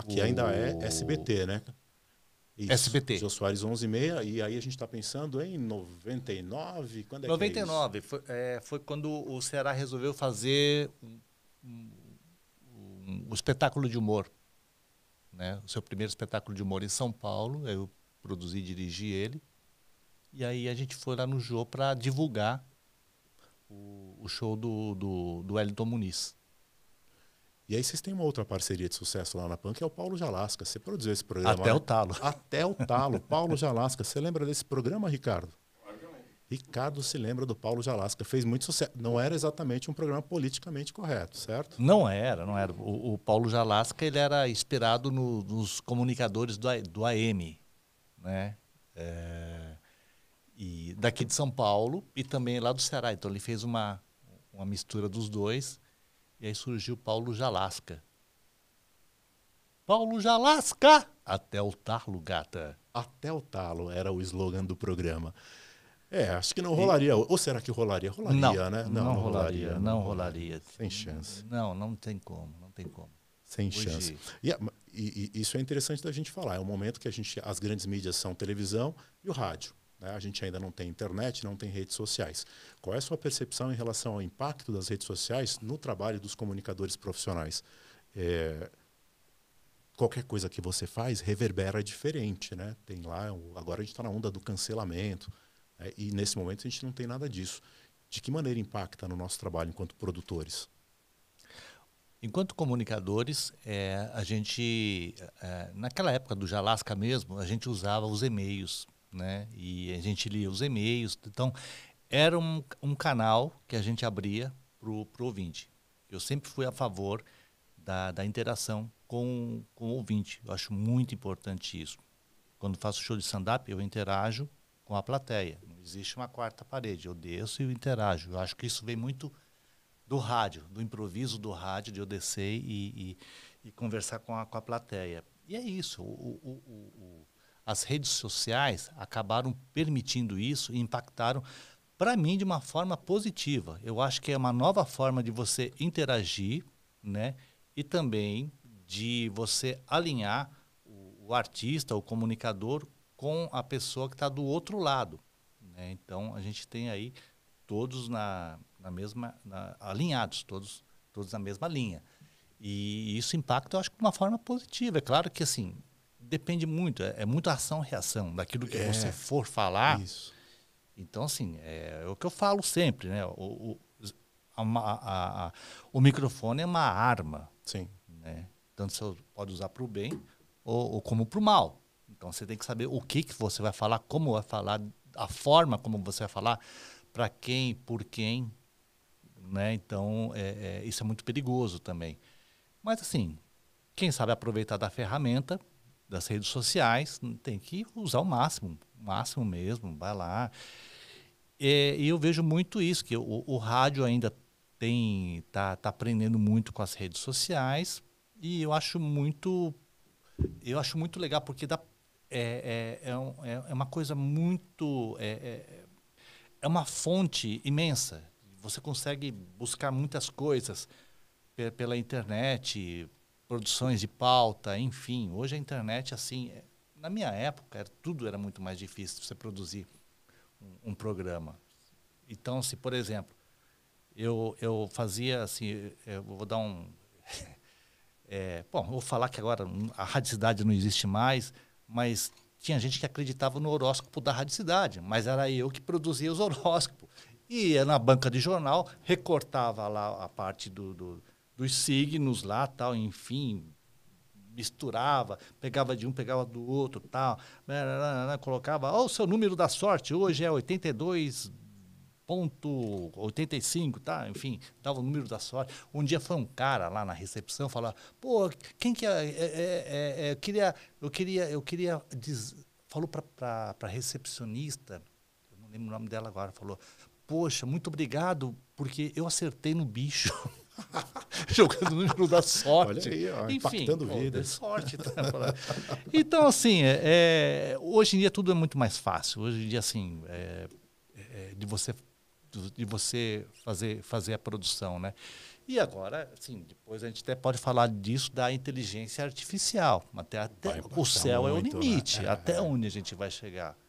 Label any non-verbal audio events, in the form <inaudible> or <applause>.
Aqui o... ainda é SBT, né? Isso. SBT. Jô Soares 11 e meia, e aí a gente está pensando em 99, quando é 99, que é isso? Foi, é, foi quando o Ceará resolveu fazer um, um, um, espetáculo de humor. Né? O seu primeiro espetáculo de humor em São Paulo, eu produzi e dirigi ele. E aí a gente foi lá no Jô para divulgar o, o show do, do, do Wellington Muniz. E aí vocês têm uma outra parceria de sucesso lá na PAN, que é o Paulo Jalasca. Você produziu esse programa. Até o talo. Até o talo. <laughs> Paulo Jalasca. Você lembra desse programa, Ricardo? Ricardo se lembra do Paulo Jalasca, fez muito sucesso. Não era exatamente um programa politicamente correto, certo? Não era, não era. O, o Paulo Jalasca ele era inspirado no, nos comunicadores do, do AM, né? É, e daqui de São Paulo e também lá do Ceará. Então ele fez uma, uma mistura dos dois e aí surgiu Paulo Jalasca. Paulo Jalasca! Até o talo, gata. Até o talo era o slogan do programa. É, acho que não rolaria. E... Ou será que rolaria? Rolaria, não, né? Não, não, não rolaria, rolaria, Não rolaria. Sem chance. Não, não tem como. Não tem como. Sem Hoje... chance. E, e, e isso é interessante da gente falar. É um momento que a gente, as grandes mídias são televisão e o rádio. Né? A gente ainda não tem internet, não tem redes sociais. Qual é a sua percepção em relação ao impacto das redes sociais no trabalho dos comunicadores profissionais? É, qualquer coisa que você faz reverbera diferente, né? Tem lá, agora a gente está na onda do cancelamento né? e nesse momento a gente não tem nada disso. De que maneira impacta no nosso trabalho enquanto produtores? Enquanto comunicadores, é, a gente, é, naquela época do Jalasca mesmo, a gente usava os e-mails né? E a gente lia os e-mails. Então, era um, um canal que a gente abria para o ouvinte. Eu sempre fui a favor da, da interação com, com o ouvinte. Eu acho muito importante isso. Quando faço show de stand-up, eu interajo com a plateia. Não existe uma quarta parede. Eu desço e interajo. Eu acho que isso vem muito do rádio, do improviso do rádio, de eu descer e, e, e conversar com a, com a plateia. E é isso. O, o, o, as redes sociais acabaram permitindo isso e impactaram, para mim, de uma forma positiva. Eu acho que é uma nova forma de você interagir, né? E também de você alinhar o, o artista, o comunicador, com a pessoa que está do outro lado. Né? Então, a gente tem aí todos na, na mesma na, alinhados, todos todos na mesma linha. E isso impacta, eu acho, de uma forma positiva. É claro que assim depende muito. É, é muito ação-reação daquilo que é, você for falar. Isso. Então, assim, é, é o que eu falo sempre, né? O, o, a, a, a, o microfone é uma arma. Sim. Né? Tanto você pode usar para o bem ou, ou como para o mal. Então, você tem que saber o que, que você vai falar, como vai falar, a forma como você vai falar, para quem, por quem. Né? Então, é, é, isso é muito perigoso também. Mas, assim, quem sabe aproveitar da ferramenta das redes sociais, tem que usar o máximo, o máximo mesmo, vai lá. e eu vejo muito isso, que o, o rádio ainda tem está tá aprendendo muito com as redes sociais e eu acho muito eu acho muito legal porque dá, é, é, é, é uma coisa muito é, é, uma fonte imensa você consegue buscar muitas coisas pela internet produções de pauta, enfim. Hoje a internet, assim, é, na minha época, era, tudo era muito mais difícil você produzir um, um programa. Então, se, por exemplo, eu, eu fazia assim, eu vou dar um. <laughs> é, bom, vou falar que agora hum, a radicidade não existe mais, mas tinha gente que acreditava no horóscopo da radicidade, mas era eu que produzia os horóscopos. Ia na banca de jornal, recortava lá a parte do, do dos signos lá, tal, enfim, misturava, pegava de um, pegava do outro, tal, colocava, ó, oh, o seu número da sorte hoje é 82 ponto 85, tá? Enfim, dava o número da sorte. Um dia foi um cara lá na recepção falar, pô, quem que é, é, é, é, é eu queria, eu queria, eu queria, diz, falou para para recepcionista, eu não lembro o nome dela agora, falou, poxa, muito obrigado porque eu acertei no bicho. <laughs> <laughs> jogando no número da sorte. Olha aí, ó, Enfim, impactando vida. Sorte. Tá? <laughs> então, assim, é, é, hoje em dia tudo é muito mais fácil. Hoje em dia, assim, é, é, de você de você fazer fazer a produção, né? E agora, assim, depois a gente até pode falar disso da inteligência artificial. Até, até o céu muito, é o né? limite, né? até onde a gente vai chegar.